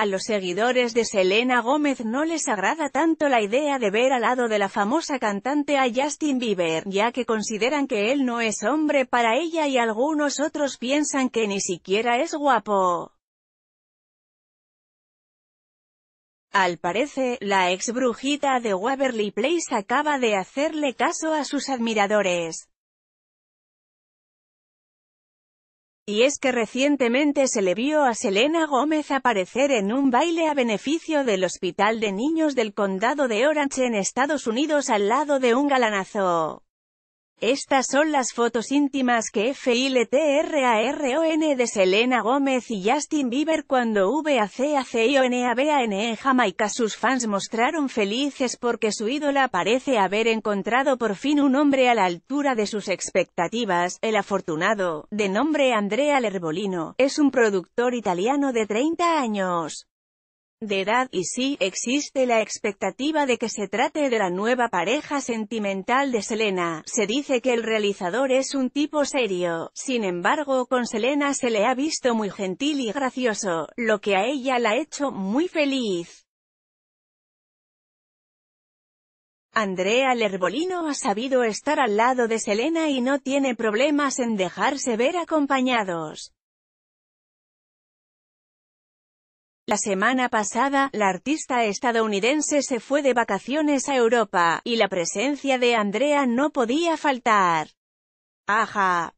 A los seguidores de Selena Gómez no les agrada tanto la idea de ver al lado de la famosa cantante a Justin Bieber, ya que consideran que él no es hombre para ella y algunos otros piensan que ni siquiera es guapo. Al parecer, la ex brujita de Waverly Place acaba de hacerle caso a sus admiradores. Y es que recientemente se le vio a Selena Gómez aparecer en un baile a beneficio del Hospital de Niños del Condado de Orange en Estados Unidos al lado de un galanazo. Estas son las fotos íntimas que FILTRARON de Selena Gómez y Justin Bieber cuando V.A.C.A.C.I.O.N.A.B.A.N.E. Jamaica. Sus fans mostraron felices porque su ídola parece haber encontrado por fin un hombre a la altura de sus expectativas. El afortunado, de nombre Andrea Lerbolino, es un productor italiano de 30 años de edad, y sí, existe la expectativa de que se trate de la nueva pareja sentimental de Selena. Se dice que el realizador es un tipo serio, sin embargo con Selena se le ha visto muy gentil y gracioso, lo que a ella la ha hecho muy feliz. Andrea Lerbolino ha sabido estar al lado de Selena y no tiene problemas en dejarse ver acompañados. La semana pasada, la artista estadounidense se fue de vacaciones a Europa, y la presencia de Andrea no podía faltar. Ajá.